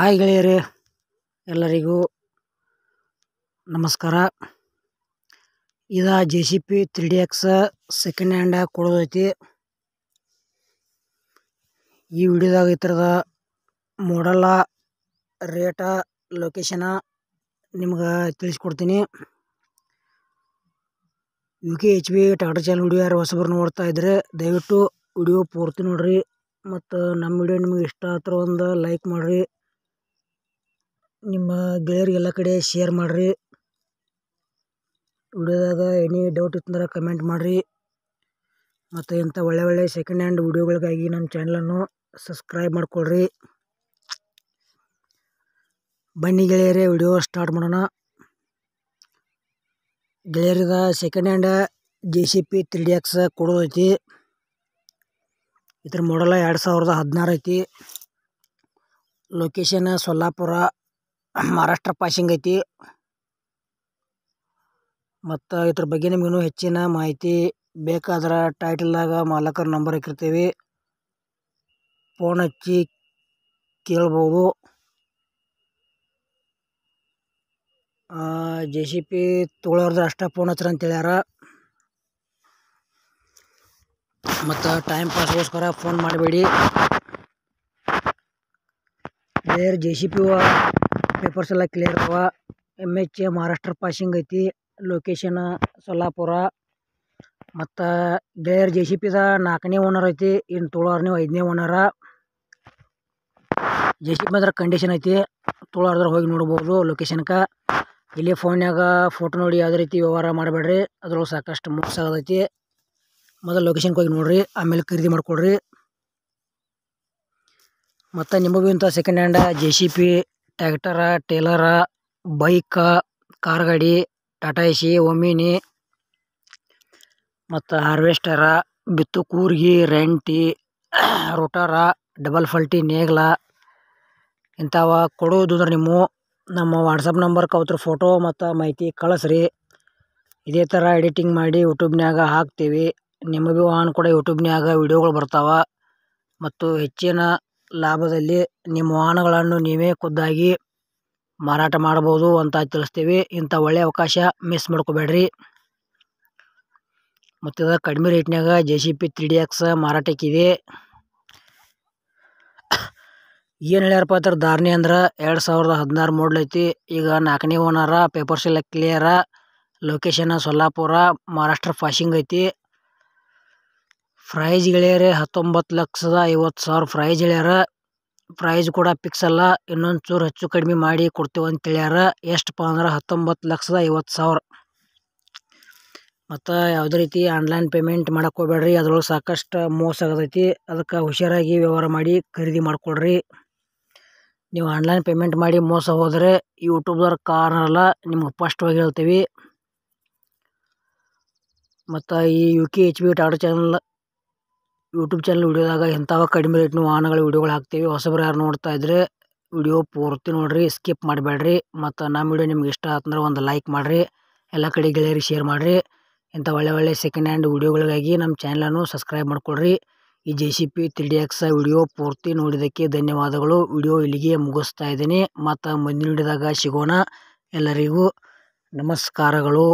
hi ಗೆಳೆಯರೇ ಎಲ್ಲರಿಗೂ ನಮಸ್ಕಾರ ಇದು J C B three D X second ಹ್ಯಾಂಡಾಗಿ ಕೊಡೋದೈತಿ ಈ ವಿಡಿಯೋದಾಗ ಈ ಥರದ ಮಾಡಲ್ಲ ರೇಟ ಲೊಕೇಶನ ನಿಮ್ಗೆ ತಿಳಿಸ್ಕೊಡ್ತೀನಿ U K H B Tata channel video ಯಾರು ಹೊಸಬರು ನೋಡ್ತಾ ಇದ್ರೆ ದಯವಿಟ್ಟು ವಿಡಿಯೋ ಪೂರ್ತಿ ನೋಡ್ರಿ ಮತ್ತು ನಮ್ಮ ವಿಡಿಯೋ ನಿಮಗೆ ಇಷ್ಟ ಆತರ ಒಂದು ಲೈಕ್ ಮಾಡಿರಿ ನಿಮ್ಮ ಗೆಳೆಯರಿಗೆ ಎಲ್ಲ ಕಡೆ ಶೇರ್ ಮಾಡಿರಿ ವಿಡಿಯೋದಾಗ ಎನಿ ಡೌಟ್ ಇತ್ತಂದ್ರೆ ಕಮೆಂಟ್ ಮಾಡಿರಿ ಮತ್ತು ಇಂಥ ಒಳ್ಳೆ ಒಳ್ಳೆ ಸೆಕೆಂಡ್ ಹ್ಯಾಂಡ್ ವಿಡಿಯೋಗಳಿಗಾಗಿ ನಮ್ಮ ಚಾನಲನ್ನು ಸಬ್ಸ್ಕ್ರೈಬ್ ಮಾಡಿಕೊಡ್ರಿ ಬನ್ನಿ ಗೆಳೆಯರೇ ವಿಡಿಯೋ ಸ್ಟಾರ್ಟ್ ಮಾಡೋಣ ಗೆಳೆಯರಿಗೆ second hand J C B three D X ಕೊಡೋದೈತಿ ಇದ್ರ ಮಾಡಲ ಎರಡು ಸಾವಿರದ ಹದಿನಾರು ಐತಿ ಲೊಕೇಶನ್ ಸೊಲ್ಲಾಪುರ ಮಹಾರಾಷ್ಟ್ರ ಪಾಸಿಂಗ್ ಐತಿ ಮತ್ತು ಇದ್ರ ಬಗ್ಗೆ ನಿಮ್ಗೆ ಹೆಚ್ಚಿನ ಮಾಹಿತಿ ಬೇಕಾದ್ರೆ ಟೈಟಲ್ದಾಗ ಮಾಲಕರ ನಂಬರ್ ಇಕ್ಕಿರ್ತೀವಿ ಫೋನ್ ಹಚ್ಚಿ ಕೇಳ್ಬೋದು ಜೆ ಸಿ ಪಿ ತೊಗೊಳೋರ್ದು ಅಷ್ಟೇ ಫೋನ್ ಹಚ್ಚಿರ ಅಂತ ಹೇಳ್ಯಾರ ಮತ್ತು ಟೈಮ್ ಪಾಸ್ಗೋಸ್ಕರ ಫೋನ್ ಮಾಡಬೇಡಿ ಬೇರೆ ಜೆ ಸಿ ಪಿ ಪೇಪರ್ಸ್ ಎಲ್ಲ ಕ್ಲಿಯರ್ ಅವ ಎಮ್ ಎಚ್ ಮಹಾರಾಷ್ಟ್ರ ಪಾಸಿಂಗ್ ಐತಿ ಲೊಕೇಶನ್ ಸೊಲ್ಲಾಪುರ ಮತ್ತು ಗೆಳೆಯರ್ ಜೆ ಸಿ ಪಿದ ನಾಲ್ಕನೇ ಓನರ್ ಐತಿ ಇನ್ನು ತೋಳಾರ್ ಐದನೇ ಓನರ ಜೆ ಸಿ ಪಿ ಅಂದ್ರೆ ಕಂಡೀಷನ್ ಐತಿ ತೋಳಾರ್ದ್ರೆ ಹೋಗಿ ನೋಡ್ಬೋದು ಲೊಕೇಶನ್ಗೆ ಇಲ್ಲಿ ಫೋನ್ಯಾಗ ಫೋಟೋ ನೋಡಿ ಯಾವುದೇ ರೀತಿ ವ್ಯವಹಾರ ಮಾಡಬೇಡ್ರಿ ಅದ್ರೊಳಗೆ ಸಾಕಷ್ಟು ಮೋಸ ಆಗದೈತಿ ಮೊದಲು ಲೊಕೇಶನ್ಗೆ ಹೋಗಿ ನೋಡ್ರಿ ಆಮೇಲೆ ಖರೀದಿ ಮಾಡಿಕೊಡ್ರಿ ಮತ್ತು ನಿಮಗೂ ಇಂಥ second hand J C B tractor, trailer bike, car ಗಾಡಿ, ಟಾಟಾ ಒಮಿನಿ ಮತ್ತು ಮತ್ತ ಹಾರ್ವೆಸ್ಟರ್, ಕೂರ್ಗಿ ರೆಂಟಿ ರೋಟರ್, ಡಬಲ್ ಫಲ್ಟಿ ನೇಗ್ಲ ಇಂತಾವ ಕೊಡುವುದ್ರ ನಿಮ್ಮ ನಮ್ಮ ವಾಟ್ಸಪ್ ನಂಬರ್ ಅವತ್ರ ಫೋಟೋ ಮತ್ತು ಮಾಹಿತಿ ಕಳಿಸ್ರಿ ಇದೇ ಥರ ಎಡಿಟಿಂಗ್ ಮಾಡಿ ಯೂಟ್ಯೂಬ್ನ್ಯಾಗ ಹಾಕ್ತೀವಿ ನಿಮಗೂ ವಾಹನ ಕೂಡ ಯೂಟ್ಯೂಬ್ನ್ಯಾಗ ವೀಡಿಯೋಗಳು ಬರ್ತಾವ ಮತ್ತು ಹೆಚ್ಚಿನ ಲಾಭದಲ್ಲಿ ನಿಮ್ಮ ವಾಹನಗಳನ್ನು ನೀವೇ ಖುದ್ದಾಗಿ ಮಾರಾಟ ಮಾಡಬಹುದು ಅಂತ ತಿಳಿಸ್ತೀವಿ ಇಂಥ ಒಳ್ಳೆಯ ಅವಕಾಶ ಮಿಸ್ ಮಾಡ್ಕೋಬೇಡ್ರಿ ಮತ್ತು ಕಡಿಮೆ ರೇಟ್ನಾಗ J C B three D X ಮಾರಾಟಕ್ಕಿದೆ ಏನು ಹೇಳ್ಯಾರಪ್ಪ ಅಂದ್ರೆ ಧಾರಣೆ ಅಂದ್ರೆ ಎರಡು ಸಾವಿರದ ಹದಿನಾರು ಮೋಡ್ಲ್ ಐತಿ ಈಗ ನಾಲ್ಕನೇ ಓನರ ಪೇಪರ್ಸ್ ಎಲ್ಲ clear location Solapur Maharashtra passing ಐತಿ ಪ್ರೈಜ್ ಗೆಳೆಯರೇ ಹತ್ತೊಂಬತ್ತು ಲಕ್ಷದ ಐವತ್ತು ಸಾವಿರ ಪ್ರೈಜ್ ಹೇಳ್ಯಾರ ಪ್ರೈಜ್ ಕೂಡ ಫಿಕ್ಸ್ ಅಲ್ಲ ಇನ್ನೊಂದು ಚೂರು ಹೆಚ್ಚು ಕಡಿಮೆ ಮಾಡಿ ಕೊಡ್ತೇವೆ ಅಂತ ಹೇಳ್ಯಾರ ಎಷ್ಟಪ್ಪ ಅಂದ್ರೆ ಹತ್ತೊಂಬತ್ತು ಲಕ್ಷದ ಐವತ್ತು ಸಾವಿರ ಮತ್ತು ಯಾವುದೇ ರೀತಿ ಆನ್ಲೈನ್ ಪೇಮೆಂಟ್ ಮಾಡಕ್ಕೆ ಹೋಗ್ಬೇಡ್ರಿ ಅದ್ರೊಳಗೆ ಸಾಕಷ್ಟು ಮೋಸ ಆಗತೈತಿ ಅದಕ್ಕೆ ಹುಷಾರಾಗಿ ವ್ಯವಹಾರ ಮಾಡಿ ಖರೀದಿ ಮಾಡಿಕೊಡ್ರಿ ನೀವು ಆನ್ಲೈನ್ ಪೇಮೆಂಟ್ ಮಾಡಿ ಮೋಸ ಹೋದರೆ ಯೂಟ್ಯೂಬ್ದವ್ರ ಅಲ್ಲ ನಿಮ್ಗೆ ಸ್ಪಷ್ಟವಾಗಿ ಹೇಳ್ತೀವಿ ಮತ್ತು ಈ U K H B Tata channel YouTube channel ವೀಡಿಯೋದಾಗ ಇಂಥವ ಕಡಿಮೆ ರೇಟ್ನು ವಾಹನಗಳ ವೀಡಿಯೋಗಳು ಹಾಕ್ತೀವಿ ಹೊಸಬ್ರು ಯಾರು ನೋಡ್ತಾ ಇದ್ದರೆ ವೀಡಿಯೋ ಪೂರ್ತಿ ನೋಡಿರಿ ಸ್ಕಿಪ್ ಮಾಡಬೇಡ್ರಿ ಮತ್ತು ನಮ್ಮ ವೀಡಿಯೋ ನಿಮ್ಗೆ ಇಷ್ಟ ಆತಂದ್ರೆ ಒಂದು ಲೈಕ್ ಮಾಡಿರಿ ಎಲ್ಲ ಕಡೆ ಗೆಳೆಯರಿಗೆ ಶೇರ್ ಮಾಡಿರಿ ಇಂಥ ಒಳ್ಳೆ ಒಳ್ಳೆ ಸೆಕೆಂಡ್ ಹ್ಯಾಂಡ್ ವೀಡಿಯೋಗಳಿಗಾಗಿ ನಮ್ಮ ಚಾನಲನ್ನು ಸಬ್ಸ್ಕ್ರೈಬ್ ಮಾಡಿಕೊಡ್ರಿ ಈ J C B three D X video ಪೂರ್ತಿ ನೋಡಿದ್ದಕ್ಕೆ ಧನ್ಯವಾದಗಳು ವಿಡಿಯೋ ಇಲ್ಲಿಗೆ ಮುಗಿಸ್ತಾ ಇದ್ದೀನಿ ಮತ್ತು ಮುಂದಿನ ವೀಡಿಯೋದಾಗ ಸಿಗೋಣ ಎಲ್ಲರಿಗೂ ನಮಸ್ಕಾರಗಳು